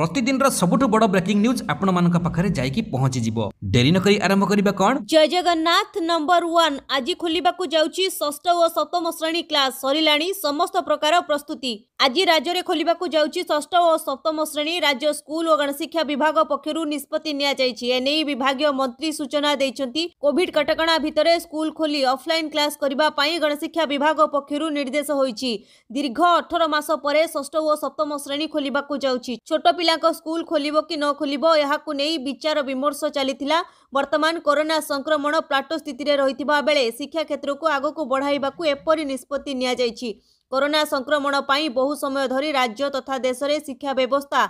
ପ୍ରତିଦିନର ସବୁଠୁ ବଡ breaking news ଆପଣମାନଙ୍କ ପାଖରେ ଯାଇକି ପହଞ୍ଚିଯିବ ଡେରି ନ କରି ଆରମ୍ଭ କରିବା କ'ଣ ଜୟ ଜଗନ୍ନାଥ ନମ୍ବର ୱାନ୍ ଆଜି ଖୋଲିବାକୁ ଯାଉଛି ଷଷ୍ଠ ଓ ସପ୍ତମ ଶ୍ରେଣୀ କ୍ଲାସ୍ ସରିଲାଣି ସମସ୍ତ ପ୍ରକାର ପ୍ରସ୍ତୁତି ଆଜି ରାଜ୍ୟରେ ଖୋଲିବାକୁ ଯାଉଛି ଷଷ୍ଠ ଓ ସପ୍ତମ ଶ୍ରେଣୀ ରାଜ୍ୟ ସ୍କୁଲ ଓ ଗଣଶିକ୍ଷା ବିଭାଗ ପକ୍ଷରୁ ନିଷ୍ପତ୍ତି ନିଆଯାଇଛି ଏନେଇ ବିଭାଗୀୟ ମନ୍ତ୍ରୀ ସୂଚନା ଦେଇଛନ୍ତି କୋଭିଡ କଟକଣା ଭିତରେ ସ୍କୁଲ ଖୋଲି ଅଫ୍ଲାଇନ୍ କ୍ଲାସ୍ କରିବା ପାଇଁ ଗଣଶିକ୍ଷା ବିଭାଗ ପକ୍ଷରୁ ନିର୍ଦ୍ଦେଶ ହୋଇଛି ଦୀର୍ଘ ଅଠର ମାସ ପରେ ଷଷ୍ଠ ଓ ସପ୍ତମ ଶ୍ରେଣୀ ଖୋଲିବାକୁ ଯାଉଛି ଛୋଟ ପିଲାଙ୍କ ସ୍କୁଲ ଖୋଲିବ କି ନ ଖୋଲିବ ଏହାକୁ ନେଇ ବିଚାର ବିମର୍ଶ ଚାଲିଥିଲା ବର୍ତ୍ତମାନ କରୋନା ସଂକ୍ରମଣ ପ୍ଲାଟୋ ସ୍ଥିତିରେ ରହିଥିବା ବେଳେ ଶିକ୍ଷା କ୍ଷେତ୍ରକୁ ଆଗକୁ ବଢ଼ାଇବାକୁ ଏପରି ନିଷ୍ପତ୍ତି ନିଆଯାଇଛି କରୋନା ସଂକ୍ରମଣ ପାଇଁ ବହୁ ସମୟ ଧରି ରାଜ୍ୟ ତଥା ଦେଶରେ ଶିକ୍ଷା ବ୍ୟବସ୍ଥା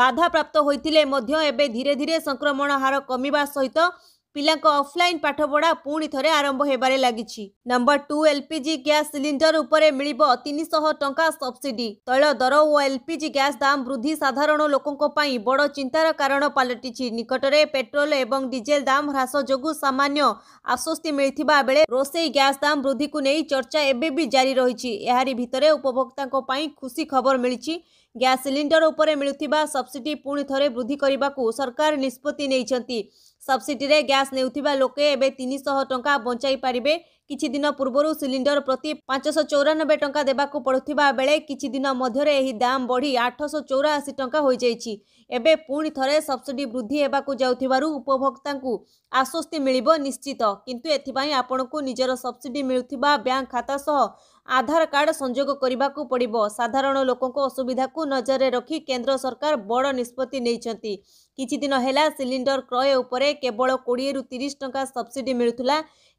ବାଧାପ୍ରାପ୍ତ ହୋଇଥିଲେ ମଧ୍ୟ ଏବେ ଧୀରେ ଧୀରେ ସଂକ୍ରମଣ ହାର କମିବା ସହିତ ପିଲାଙ୍କ ଅଫ୍ଲାଇନ୍ ପାଠପଢ଼ା ପୁଣି ଥରେ ଆରମ୍ଭ ହେବାରେ ଲାଗିଛି number two L LPG gas cylinder ଉପରେ ମିଳିବ ତିନିଶହ ଟଙ୍କା ସବ୍ସିଡି ତୈଳ ଦର ଓ ଏଲ୍ ଏଲ୍ପିଜି ଗ୍ୟାସ୍ ଦାମ ବୃଦ୍ଧି ସାଧାରଣ ଲୋକଙ୍କ ପାଇଁ ବଡ଼ ଚିନ୍ତାର କାରଣ ପାଲଟିଛି ନିକଟରେ ପେଟ୍ରୋଲ ଏବଂ ଡିଜେଲ ଦାମ ହ୍ରାସ ଯୋଗୁଁ ସାମାନ୍ୟ ଆଶ୍ୱସ୍ତି ମିଳିଥିବା ବେଳେ ରୋଷେଇ ଗ୍ୟାସ୍ ଦାମ ବୃଦ୍ଧିକୁ ନେଇ ଚର୍ଚ୍ଚା ଏବେ ବି ଜାରି ରହିଛି ଏହାରି ଭିତରେ ଉପଭୋକ୍ତାଙ୍କ ପାଇଁ ଖୁସି ଖବର ମିଳିଛି ଗ୍ୟାସ୍ ସିଲିଣ୍ଡର ଉପରେ ମିଳୁଥିବା ସବ୍ସିଡି ପୁଣି ଥରେ ବୃଦ୍ଧି କରିବାକୁ ସରକାର ନିଷ୍ପତ୍ତି ନେଇଛନ୍ତି ସବସିଡ଼ିରେ ଗ୍ୟାସ୍ ନେଉଥିବା ଲୋକେ ଏବେ ତିନିଶହ ଟଙ୍କା ବଞ୍ଚାଇ ପାରିବେ କିଛି ଦିନ ପୂର୍ବରୁ ସିଲିଣ୍ଡର ପ୍ରତି ପାଞ୍ଚଶହ ଚଉରାନବେ ଟଙ୍କା ଦେବାକୁ ପଡ଼ୁଥିବା ବେଳେ କିଛି ଦିନ ମଧ୍ୟରେ ଏହି ଦାମ୍ ବଢ଼ି ଆଠଶହ ଚଉରାଅଶୀ ଟଙ୍କା ହୋଇଯାଇଛି ଏବେ ପୁଣି ଥରେ ସବସିଡ଼ି ବୃଦ୍ଧି ହେବାକୁ ଯାଉଥିବାରୁ ଉପଭୋକ୍ତାଙ୍କୁ ଆଶ୍ୱସ୍ତି ମିଳିବ ନିଶ୍ଚିତ କିନ୍ତୁ ଏଥିପାଇଁ ଆପଣଙ୍କୁ ନିଜର ସବସିଡ଼ି ମିଳୁଥିବା ବ୍ୟାଙ୍କ ଖାତା ସହ ଆଧାର କାର୍ଡ ସଂଯୋଗ କରିବାକୁ ପଡ଼ିବ ସାଧାରଣ ଲୋକଙ୍କ ଅସୁବିଧାକୁ ନଜରରେ ରଖି କେନ୍ଦ୍ର ସରକାର ବଡ଼ ନିଷ୍ପତ୍ତି ନେଇଛନ୍ତି କିଛି ଦିନ ହେଲା ସିଲିଣ୍ଡର କ୍ରୟ ଉପରେ କେବଳ କୋଡ଼ିଏରୁ ତିରିଶ ଟଙ୍କା ସବସିଡି ମିଳୁଥିଲା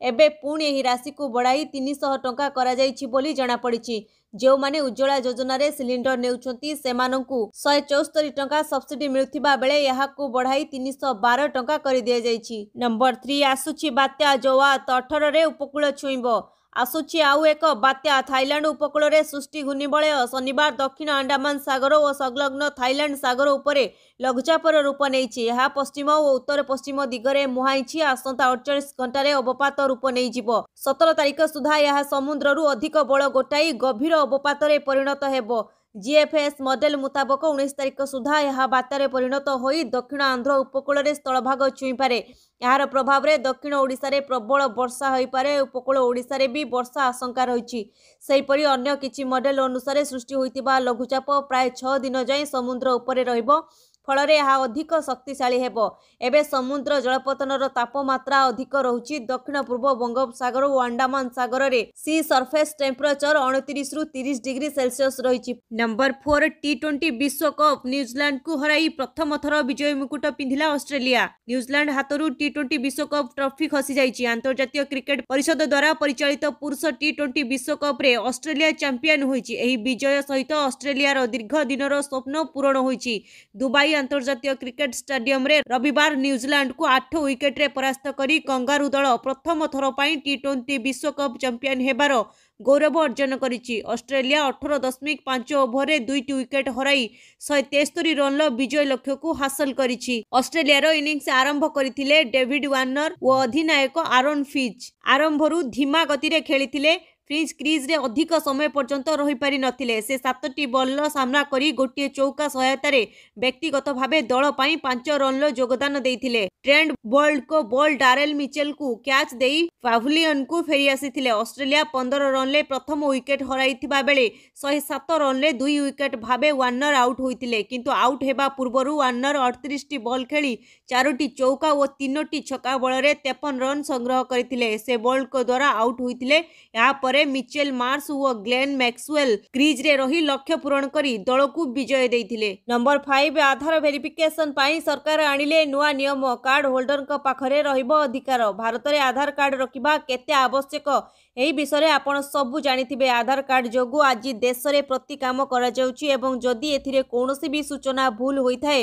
ଏବେ ପୁଣି ଏହି ରାଶିକୁ ବଢ଼ାଇ ତିନିଶହ ଟଙ୍କା କରାଯାଇଛି ବୋଲି ଜଣାପଡ଼ିଛି ଯେଉଁମାନେ ଉଜ୍ଜଳା ଯୋଜନାରେ ସିଲିଣ୍ଡର ନେଉଛନ୍ତି ସେମାନଙ୍କୁ ଶହେ ଚଉସ୍ତରୀ ଟଙ୍କା ସବସିଡି ମିଳୁଥିବା ବେଳେ ଏହାକୁ ବଢ଼ାଇ ତିନିଶହ ବାର ଟଙ୍କା କରିଦିଆଯାଇଛି ନମ୍ବର ଥ୍ରୀ ଆସୁଛି ବାତ୍ୟା ଜୋଆ ତଠରରେ ଉପକୂଳ ଛୁଇଁବ ଆସୁଛି ଆଉ ଏକ ବାତ୍ୟା ଥାଇଲାଣ୍ଡ ଉପକୂଳରେ ସୃଷ୍ଟି ଘୂର୍ଣ୍ଣିବଳୟ ଶନିବାର ଦକ୍ଷିଣ ଆଣ୍ଡାମାନ ସାଗର ଓ ସଂଲଗ୍ନ ଥାଇଲାଣ୍ଡ ସାଗର ଉପରେ ଲଘୁଚାପର ରୂପ ନେଇଛି ଏହା ପଶ୍ଚିମ ଓ ଉତ୍ତର ପଶ୍ଚିମ ଦିଗରେ ମୁହାଁଇଛି ଆସନ୍ତା ଅଠଚାଳିଶ ଘଣ୍ଟାରେ ଅବପାତ ରୂପ ନେଇଯିବ ସତର ତାରିଖ ସୁଦ୍ଧା ଏହା ସମୁଦ୍ରରୁ ଅଧିକ ବଳ ଗୋଟାଇ ଗଭୀର ଅବପାତରେ ପରିଣତ ହେବ ଜିଏଫ୍ଏସ୍ ମଡେଲ ମୁତାବକ ଉଣେଇଶ ତାରିଖ ସୁଦ୍ଧା ଏହା ବାତ୍ୟାରେ ପରିଣତ ହୋଇ ଦକ୍ଷିଣ ଆନ୍ଧ୍ର ଉପକୂଳରେ ସ୍ଥଳଭାଗ ଛୁଇଁପାରେ ଏହାର ପ୍ରଭାବରେ ଦକ୍ଷିଣ ଓଡ଼ିଶାରେ ପ୍ରବଳ ବର୍ଷା ହୋଇପାରେ ଉପକୂଳ ଓଡ଼ିଶାରେ ବି ବର୍ଷା ଆଶଙ୍କା ରହିଛି ସେହିପରି ଅନ୍ୟ କିଛି ମଡେଲ ଅନୁସାରେ ସୃଷ୍ଟି ହୋଇଥିବା ଲଘୁଚାପ ପ୍ରାୟ ଛଅ ଦିନ ଯାଏଁ ସମୁଦ୍ର ଉପରେ ରହିବ ଫଳରେ ଏହା ଅଧିକ ଶକ୍ତିଶାଳୀ ହେବ ଏବେ ସମୁଦ୍ର ଜଳପତନର ତାପମାତ୍ରା ଅଧିକ ରହୁଛି ଦକ୍ଷିଣ ପୂର୍ବ ବଙ୍ଗୋପସାଗର ଓ ଆଣ୍ଡାମାନ ସାଗରରେ ସି ସର୍ଫେସ୍ ଟେମ୍ପରେଚର ଅଣତିରିଶରୁ ତିରିଶ ଡିଗ୍ରୀ ସେଲସିୟସ୍ ରହିଛି ନମ୍ବର ଫୋର୍ ଟି ଟ୍ୱେଣ୍ଟି ବିଶ୍ୱକପ୍ ନ୍ୟୁଜିଲାଣ୍ଡକୁ ହରାଇ ପ୍ରଥମ ଥର ବିଜୟ ମୁକୁଟ ପିନ୍ଧିଲା ଅଷ୍ଟ୍ରେଲିଆ ନ୍ୟୁଜିଲାଣ୍ଡ ହାତରୁ ଟି ଟ୍ୱେଣ୍ଟି ବିଶ୍ୱକପ୍ ଟ୍ରଫି ଖସିଯାଇଛି ଆନ୍ତର୍ଜାତୀୟ କ୍ରିକେଟ୍ ପରିଷଦ ଦ୍ୱାରା ପରିଚାଳିତ ପୁରୁଷ ଟି ଟ୍ୱେଣ୍ଟି ବିଶ୍ୱକପ୍ରେ ଅଷ୍ଟ୍ରେଲିଆ ଚାମ୍ପିୟନ୍ ହୋଇଛି ଏହି ବିଜୟ ସହିତ ଅଷ୍ଟ୍ରେଲିଆର ଦୀର୍ଘ ଦିନର ସ୍ୱପ୍ନ ପୂରଣ ହୋଇଛି ଦୁବାଇ ଆନ୍ତର୍ଜାତୀୟ କ୍ରିକେଟ୍ ଷ୍ଟାଡିୟମରେ ରବିବାର ନ୍ୟୁଜିଲାଣ୍ଡକୁ ଆଠ ୱିକେଟ୍ରେ ପରାସ୍ତ କରି କଙ୍ଗାରୁ ଦଳ ପ୍ରଥମ ଥର ପାଇଁ ଟି ଟ୍ୱେଣ୍ଟି ବିଶ୍ୱକପ୍ ଚମ୍ପିଆନ୍ ହେବାର ଗୌରବ ଅର୍ଜନ କରିଛି ଅଷ୍ଟ୍ରେଲିଆ ଅଠର ଦଶମିକ ପାଞ୍ଚ ଓଭରରେ ଦୁଇଟି ୱିକେଟ୍ ହରାଇ ଶହେ ତେସ୍ତରୀ ରନ୍ର ବିଜୟ ଲକ୍ଷ୍ୟକୁ ହାସଲ କରିଛି ଅଷ୍ଟ୍ରେଲିଆର ଇନିଂସ ଆରମ୍ଭ କରିଥିଲେ ଡେଭିଡ୍ ୱାର୍ଣ୍ଣର ଓ ଅଧିନାୟକ ଆରୋନ୍ ଫିଜ୍ ଆରମ୍ଭରୁ ଧିମା ଗତିରେ ଖେଳିଥିଲେ ଫ୍ରିଜ୍ କ୍ରିଜ୍ରେ ଅଧିକ ସମୟ ପର୍ଯ୍ୟନ୍ତ ରହିପାରିନଥିଲେ ସେ ସାତଟି ବଲ୍ର ସାମ୍ନା କରି ଗୋଟିଏ ଚୌକା ସହାୟତାରେ ବ୍ୟକ୍ତିଗତ ଭାବେ ଦଳ ପାଇଁ ପାଞ୍ଚ ରନ୍ର ଯୋଗଦାନ ଦେଇଥିଲେ ଟ୍ରେଣ୍ଡ ବୋଲ୍ଡଙ୍କ ବୋଲ୍ ଡାରେଲ ମିଚେଲଙ୍କୁ କ୍ୟାଚ୍ ଦେଇ ପାଭଲିୟନକୁ ଫେରିଆସିଥିଲେ ଅଷ୍ଟ୍ରେଲିଆ ପନ୍ଦର ରନ୍ରେ ପ୍ରଥମ ୱିକେଟ୍ ହରାଇଥିବା ବେଳେ ଶହେ ସାତ ରନ୍ରେ ଦୁଇ ୱିକେଟ୍ ଭାବେ ୱାର୍ଣ୍ଣର ଆଉଟ୍ ହୋଇଥିଲେ କିନ୍ତୁ ଆଉଟ୍ ହେବା ପୂର୍ବରୁ ୱାର୍ଣ୍ଣର ଅଠତିରିଶଟି ବଲ୍ ଖେଳି ଚାରୋଟି ଚୌକା ଓ ତିନୋଟି ଛକା ବଳରେ ତେପନ ରନ୍ ସଂଗ୍ରହ କରିଥିଲେ ସେ ବୋଲ୍ଡଙ୍କ ଦ୍ୱାରା ଆଉଟ୍ ହୋଇଥିଲେ ଏହାପରେ ପରେ ମିଚେଲ ମାର୍ସ ଓ ଗ୍ଲେନ୍ ମ୍ୟାକ୍ସୱେଲ କ୍ରିଜ୍ରେ ରହି ଲକ୍ଷ୍ୟ ପୂରଣ କରି ଦଳକୁ ବିଜୟ ଦେଇଥିଲେ ନମ୍ବର ଫାଇଭ ଆଧାର ଭେରିଫିକେସନ ପାଇଁ ସରକାର ଆଣିଲେ ନୂଆ ନିୟମ କାର୍ଡ ହୋଲ୍ଡରଙ୍କ ପାଖରେ ରହିବ ଅଧିକାର ଭାରତରେ ଆଧାର କାର୍ଡ ରଖିବା କେତେ ଆବଶ୍ୟକ ଏହି ବିଷୟରେ ଆପଣ ସବୁ ଜାଣିଥିବେ ଆଧାର କାର୍ଡ ଯୋଗୁଁ ଆଜି ଦେଶରେ ପ୍ରତି କାମ କରାଯାଉଛି ଏବଂ ଯଦି ଏଥିରେ କୌଣସି ବି ସୂଚନା ଭୁଲ ହୋଇଥାଏ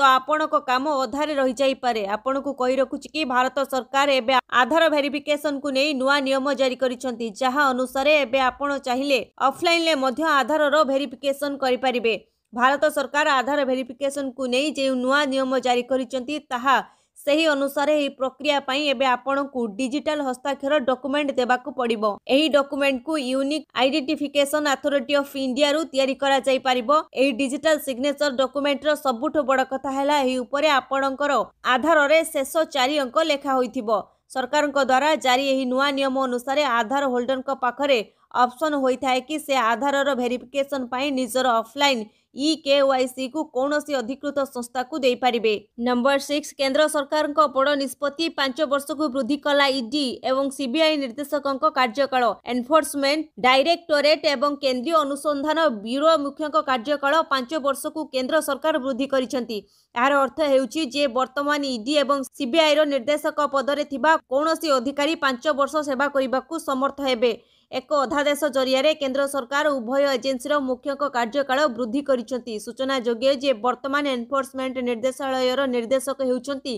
ତ ଆପଣଙ୍କ କାମ ଅଧାରେ ରହିଯାଇପାରେ ଆପଣଙ୍କୁ କହି ରଖୁଛି କି ଭାରତ ସରକାର ଏବେ ଆଧାର ଭେରିଫିକେସନକୁ ନେଇ ନୂଆ ନିୟମ ଜାରି କରିଛନ୍ତି ଯାହା ଅନୁସାରେ ଏବେ ଆପଣ ଚାହିଁଲେ ଅଫଲାଇନ୍ରେ ମଧ୍ୟ ଆଧାରର ଭେରିଫିକେସନ କରିପାରିବେ ଭାରତ ସରକାର ଆଧାର ଭେରିଫିକେସନକୁ ନେଇ ଯେଉଁ ନୂଆ ନିୟମ ଜାରି କରିଛନ୍ତି ତାହା ସେହି ଅନୁସାରେ ଏହି ପ୍ରକ୍ରିୟା ପାଇଁ ଏବେ ଆପଣଙ୍କୁ ଡିଜିଟାଲ ହସ୍ତାକ୍ଷର ଡକୁମେଣ୍ଟ ଦେବାକୁ ପଡିବ ଏହି ଡକୁମେଣ୍ଟକୁ ୟୁନିକ୍ ଆଇଡେଣ୍ଟିଫିକେସନ ଅଥରିଟି ଅଫ୍ ଇଣ୍ଡିଆରୁ ତିଆରି କରାଯାଇପାରିବ ଏହି ଡିଜିଟାଲ ସିଗ୍ନେଚର ଡକୁମେଣ୍ଟର ସବୁଠୁ ବଡ଼ କଥା ହେଲା ଏହି ଉପରେ ଆପଣଙ୍କର ଆଧାରରେ ଶେଷ ଚାରି ଅଙ୍କ ଲେଖା ହୋଇଥିବ ସରକାରଙ୍କ ଦ୍ୱାରା ଜାରି ଏହି ନୂଆ ନିୟମ ଅନୁସାରେ ଆଧାର ହୋଲ୍ଡରଙ୍କ ପାଖରେ ଅପସନ୍ ହୋଇଥାଏ କି ସେ ଆଧାରର ଭେରିଫିକେସନ୍ ପାଇଁ ନିଜର ଅଫ୍ଲାଇନ୍ ଇ କେ ୱାଇସିକୁ କୌଣସି ଅଧିକୃତ ସଂସ୍ଥାକୁ ଦେଇପାରିବେ ନମ୍ବର ସିକ୍ସ କେନ୍ଦ୍ର ସରକାରଙ୍କ ବଡ଼ ନିଷ୍ପତ୍ତି ପାଞ୍ଚ ବର୍ଷକୁ ବୃଦ୍ଧି କଲା ଇଡି ଏବଂ ସିବିଆଇ ନିର୍ଦ୍ଦେଶକଙ୍କ କାର୍ଯ୍ୟକାଳ ଏନଫୋର୍ସମେଣ୍ଟ ଡାଇରେକ୍ଟୋରେଟ୍ ଏବଂ କେନ୍ଦ୍ରୀୟ ଅନୁସନ୍ଧାନ ବ୍ୟୁରୋ ମୁଖ୍ୟଙ୍କ କାର୍ଯ୍ୟକାଳ ପାଞ୍ଚ ବର୍ଷକୁ କେନ୍ଦ୍ର ସରକାର ବୃଦ୍ଧି କରିଛନ୍ତି ଏହାର ଅର୍ଥ ହେଉଛି ଯେ ବର୍ତ୍ତମାନ ଇଡି ଏବଂ ସିବିଆଇର ନିର୍ଦ୍ଦେଶକ ପଦରେ ଥିବା କୌଣସି ଅଧିକାରୀ ପାଞ୍ଚ ବର୍ଷ ସେବା କରିବାକୁ ସମର୍ଥ ହେବେ ଏକ ଅଧ୍ୟାଦେଶ ଜରିଆରେ କେନ୍ଦ୍ର ସରକାର ଉଭୟ ଏଜେନ୍ସିର ମୁଖ୍ୟଙ୍କ କାର୍ଯ୍ୟକାଳ ବୃଦ୍ଧି କରିଛନ୍ତି ସୂଚନା ଯୋଗ୍ୟ ଯେ ବର୍ତ୍ତମାନ ଏନ୍ଫୋର୍ସମେଣ୍ଟ ନିର୍ଦ୍ଦେଶାଳୟର ନିର୍ଦ୍ଦେଶକ ହେଉଛନ୍ତି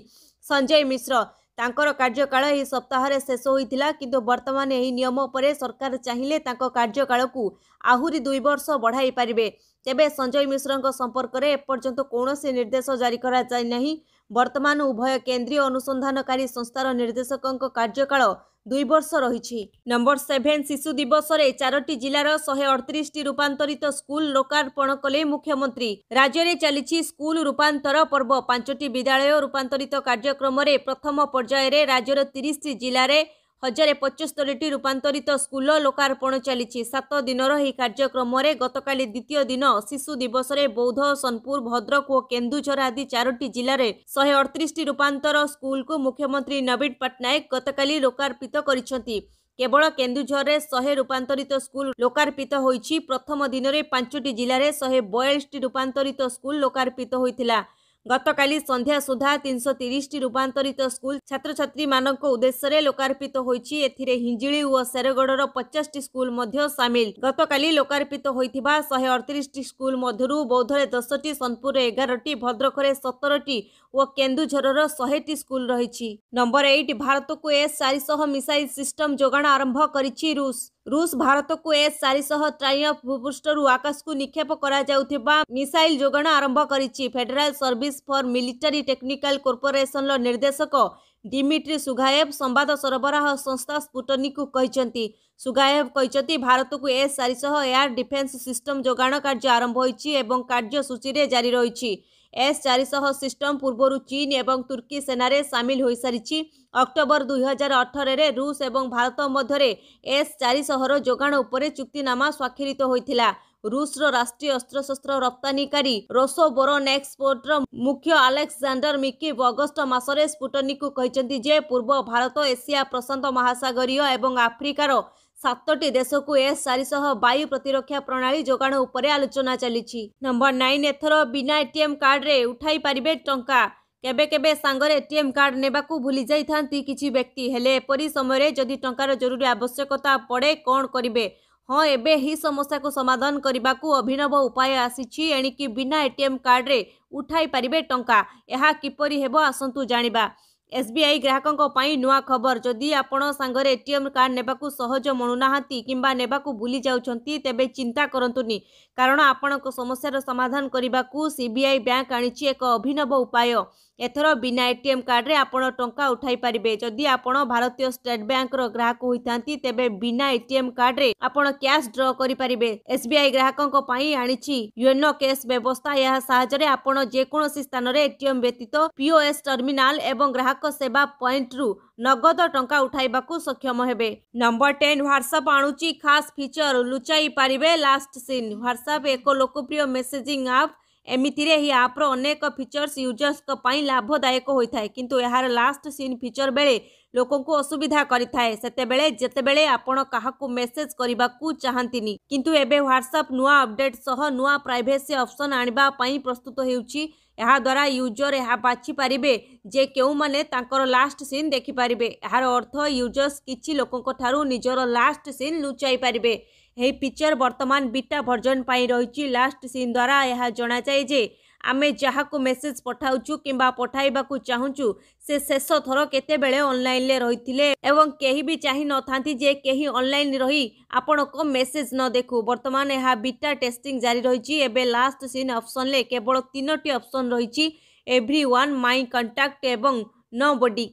ସଞ୍ଜୟ ମିଶ୍ର ତାଙ୍କର କାର୍ଯ୍ୟକାଳ ଏହି ସପ୍ତାହରେ ଶେଷ ହୋଇଥିଲା କିନ୍ତୁ ବର୍ତ୍ତମାନ ଏହି ନିୟମ ଉପରେ ସରକାର ଚାହିଁଲେ ତାଙ୍କ କାର୍ଯ୍ୟକାଳକୁ ଆହୁରି ଦୁଇ ବର୍ଷ ବଢ଼ାଇ ପାରିବେ ତେବେ ସଞ୍ଜୟ ମିଶ୍ରଙ୍କ ସମ୍ପର୍କରେ ଏପର୍ଯ୍ୟନ୍ତ କୌଣସି ନିର୍ଦ୍ଦେଶ ଜାରି କରାଯାଇ ନାହିଁ ବର୍ତ୍ତମାନ ଉଭୟ କେନ୍ଦ୍ରୀୟ ଅନୁସନ୍ଧାନକାରୀ ସଂସ୍ଥାର ନିର୍ଦ୍ଦେଶକଙ୍କ କାର୍ଯ୍ୟକାଳ ଦୁଇ ବର୍ଷ ରହିଛି ନମ୍ବର ସେଭେନ୍ ଶିଶୁ ଦିବସରେ ଚାରୋଟି ଜିଲ୍ଲାର ଶହେ ଅଡ଼ତିରିଶଟି ରୂପାନ୍ତରିତ ସ୍କୁଲ ଲୋକାର୍ପଣ କଲେ ମୁଖ୍ୟମନ୍ତ୍ରୀ ରାଜ୍ୟରେ ଚାଲିଛି ସ୍କୁଲ ରୂପାନ୍ତର ପର୍ବ ପାଞ୍ଚଟି ବିଦ୍ୟାଳୟ ରୂପାନ୍ତରିତ କାର୍ଯ୍ୟକ୍ରମରେ ପ୍ରଥମ ପର୍ଯ୍ୟାୟରେ ରାଜ୍ୟର ତିରିଶଟି ଜିଲ୍ଲାରେ ହଜାରେ ପଞ୍ଚସ୍ତରୀଟି ରୂପାନ୍ତରିତ ସ୍କୁଲ ଲୋକାର୍ପଣ ଚାଲିଛି ସାତ ଦିନର ଏହି କାର୍ଯ୍ୟକ୍ରମରେ ଗତକାଲି ଦ୍ୱିତୀୟ ଦିନ ଶିଶୁ ଦିବସରେ ବୌଦ୍ଧ ସୋନପୁର ଭଦ୍ରକ ଓ କେନ୍ଦୁଝର ଆଦି ଚାରୋଟି ଜିଲ୍ଲାରେ ଶହେ ଅଠତିରିଶଟି ରୂପାନ୍ତର ସ୍କୁଲକୁ ମୁଖ୍ୟମନ୍ତ୍ରୀ ନବୀନ ପଟ୍ଟନାୟକ ଗତକାଲି ଲୋକାର୍ପିତ କରିଛନ୍ତି କେବଳ କେନ୍ଦୁଝରରେ ଶହେ ରୂପାନ୍ତରିତ ସ୍କୁଲ ଲୋକାର୍ପିତ ହୋଇଛି ପ୍ରଥମ ଦିନରେ ପାଞ୍ଚଟି ଜିଲ୍ଲାରେ ଶହେ ବୟାଳିଶଟି ରୂପାନ୍ତରିତ ସ୍କୁଲ ଲୋକାର୍ପିତ ହୋଇଥିଲା ଗତକାଲି ସନ୍ଧ୍ୟା ସୁଦ୍ଧା ତିନିଶହ ତିରିଶଟି ରୂପାନ୍ତରିତ ସ୍କୁଲ ଛାତ୍ରଛାତ୍ରୀମାନଙ୍କ ଉଦ୍ଦେଶ୍ୟରେ ଲୋକାର୍ପିତ ହୋଇଛି ଏଥିରେ ହିଞ୍ଜିଳି ଓ ଶେରଗଡ଼ର ପଚାଶଟି ସ୍କୁଲ ମଧ୍ୟ ସାମିଲ ଗତକାଲି ଲୋକାର୍ପିତ ହୋଇଥିବା ଶହେ ଅଡ଼ତିରିଶଟି ସ୍କୁଲ ମଧ୍ୟରୁ ବୌଦ୍ଧରେ ଦଶଟି ସୋନପୁରରେ ଏଗାରଟି ଭଦ୍ରକରେ ସତରଟି ଓ କେନ୍ଦୁଝରର ଶହେଟି ସ୍କୁଲ ରହିଛି ନମ୍ବର ଏଇଟ୍ ଭାରତକୁ ଏସ୍ ଚାରିଶହ ମିସାଇଲ୍ ସିଷ୍ଟମ ଯୋଗାଣ ଆରମ୍ଭ କରିଛି ରୁଷ ରୁଷ ଭାରତକୁ ଏସ୍ ଚାରିଶହ ଟ୍ରାଇଅଫ୍ ଭୂପୃଷ୍ଠରୁ ଆକାଶକୁ ନିକ୍ଷେପ କରାଯାଉଥିବା ମିସାଇଲ୍ ଯୋଗାଣ ଆରମ୍ଭ କରିଛି federal service for military technical କର୍ପୋରେସନର ନିର୍ଦ୍ଦେଶକ ଡିମିଟ୍ରି ସୁଗାଏଭ୍ ସମ୍ବାଦ ସରବରାହ ସଂସ୍ଥା ସ୍ପୁଟନିକୁ କହିଛନ୍ତି ସୁଗାଏଭ୍ କହିଛନ୍ତି ଭାରତକୁ ଏସ୍ ଚାରିଶହ ଏୟାର ଡିଫେନ୍ସ ସିଷ୍ଟମ୍ ଯୋଗାଣ କାର୍ଯ୍ୟ ଆରମ୍ଭ ହୋଇଛି ଏବଂ କାର୍ଯ୍ୟସୂଚୀରେ ଜାରି ରହିଛି এস চারিশহ ସିଷ୍ଟମ ପୂର୍ବରୁ ଚୀନ ଏବଂ ତୁର୍କୀ ସେନାରେ ସାମିଲ ହୋଇସାରିଛି ଅକ୍ଟୋବର ଦୁଇହଜାର ଅଠରରେ ରୁଷ ଏବଂ ଭାରତ ମଧ୍ୟରେ ଏସ୍ ଚାରିଶହର ଯୋଗାଣ ଉପରେ ଚୁକ୍ତିନାମା ସ୍ୱାକ୍ଷରିତ ହୋଇଥିଲା ରୁଷର ରାଷ୍ଟ୍ରୀୟ ଅସ୍ତ୍ରଶସ୍ତ୍ର ରପ୍ତାନିକାରୀ ରୋସୋବୋରୋନେକ୍ସପୋର୍ଟର ମୁଖ୍ୟ ଆଲେକ୍ସାଣ୍ଡର ମିକିଭ୍ ଅଗଷ୍ଟ ମାସରେ ସ୍ପୁଟନିକକୁ କହିଛନ୍ତି ଯେ ପୂର୍ବ ଭାରତ ଏସିଆ ପ୍ରଶାନ୍ତ ମହାସାଗରୀୟ ଏବଂ ଆଫ୍ରିକାର ସାତଟି ଦେଶକୁ ଏସ୍ ଚାରିଶହ ବାୟୁ ପ୍ରତିରକ୍ଷା ପ୍ରଣାଳୀ ଯୋଗାଣ ଉପରେ ଆଲୋଚନା ଚାଲିଛି ନମ୍ବର ନାଇନ୍ ଏଥର ବିନା ଏଟିଏମ୍ କାର୍ଡରେ ଉଠାଇ ପାରିବେ ଟଙ୍କା କେବେ କେବେ ସାଙ୍ଗରେ ଏଟିଏମ୍ କାର୍ଡ ନେବାକୁ ଭୁଲି ଯାଇଥାନ୍ତି କିଛି ବ୍ୟକ୍ତି ହେଲେ ଏପରି ସମୟରେ ଯଦି ଟଙ୍କାର ଜରୁରୀ ଆବଶ୍ୟକତା ପଡ଼େ କ'ଣ କରିବେ ହଁ ଏବେ ଏହି ସମସ୍ୟାକୁ ସମାଧାନ କରିବାକୁ ଅଭିନବ ଉପାୟ ଆସିଛି ଏଣିକି ବିନା ଏଟିଏମ୍ କାର୍ଡରେ ଉଠାଇ ପାରିବେ ଟଙ୍କା ଏହା କିପରି ହେବ ଆସନ୍ତୁ ଜାଣିବା एसबीआई ग्राहकों पर नुआ खबर जदि आपर एटीएम कार्ड ने सहज मणुना कि भूली जाऊँगी तेज चिंता करूँ कारण आपण समस्या समाधान करने को सीबीआई बैंक आनी एक अभिनव उपाय ଏଥର ବିନା ଏଟିଏମ୍ କାର୍ଡ଼ରେ ଆପଣ ଟଙ୍କା ଉଠାଇ ପାରିବେ ଯଦି ଆପଣ ଭାରତୀୟ ଷ୍ଟେଟ୍ ବ୍ୟାଙ୍କର ଗ୍ରାହକ ହୋଇଥାନ୍ତି ତେବେ ବିନା ଏଟିଏମ୍ କାର୍ଡ଼ରେ ଆପଣ କ୍ୟାଶ୍ ଡ୍ର କରିପାରିବେ ଏସ୍ବିଆଇ ଗ୍ରାହକଙ୍କ ପାଇଁ ଆଣିଛି ୟୋନୋ କ୍ୟାଶ୍ ବ୍ୟବସ୍ଥା ଏହା ସାହାଯ୍ୟରେ ଆପଣ ଯେକୌଣସି ସ୍ଥାନରେ ଏଟିଏମ୍ ବ୍ୟତୀତ ପିଓଏସ୍ ଟର୍ମିନାଲ ଏବଂ ଗ୍ରାହକ ସେବା ପଏଣ୍ଟରୁ ନଗଦ ଟଙ୍କା ଉଠାଇବାକୁ ସକ୍ଷମ ହେବେ ନମ୍ବର ଟେନ୍ ହ୍ୱାଟ୍ସଆପ୍ ଆଣୁଛି ଖାସ୍ ଫିଚର ଲୁଚାଇ ପାରିବେ ଲାଷ୍ଟ ସିନ୍ ହ୍ୱାଟ୍ସଆପ୍ ଏକ ଲୋକପ୍ରିୟ ମେସେଜିଂ ଆପ୍ एमती रही आप्र अनेक फिचर्स यूजर्स लाभदायक होता है किंतु यार लास्ट सीन फिचर बेले लोक असुविधा करते जितेबले आपड़ क्या मेसेज करने को चाहती किंतु एवं ह्वाट्सअप नुआ अपडेट सह नुआ प्राइसी अप्सन आने प्रस्तुत होद्वारा यूजर यह बाछीपारे जे के लास्ट सीन देखिपारे यार अर्थ यूजर्स किसी लोकों निजर लास्ट सीन लुचाई पारे ଏହି ଫିଚର ବର୍ତ୍ତମାନ ବିଟା ଭର୍ଜନ ପାଇଁ ରହିଛି ଲାଷ୍ଟ ସିନ୍ ଦ୍ୱାରା ଏହା ଜଣାଯାଏ ଯେ ଆମେ ଯାହାକୁ ମେସେଜ ପଠାଉଛୁ କିମ୍ବା ପଠାଇବାକୁ ଚାହୁଁଛୁ ସେ ଶେଷ ଥର କେତେବେଳେ ଅନଲାଇନ୍ରେ ରହିଥିଲେ ଏବଂ କେହି ବି ଚାହିଁ ନଥାନ୍ତି ଯେ କେହି ଅନଲାଇନ୍ ରହି ଆପଣଙ୍କ ମେସେଜ ନ ଦେଖୁ ବର୍ତ୍ତମାନ ଏହା ବିଟା ଟେଷ୍ଟିଂ ଜାରି ରହିଛି ଏବେ ଲାଷ୍ଟ ସିନ୍ ଅପସନ୍ରେ କେବଳ ତିନୋଟି ଅପସନ୍ ରହିଛି ଏଭ୍ରି ୱାନ୍ ମାଇ କଣ୍ଟାକ୍ଟ ଏବଂ ନୋ ବଡି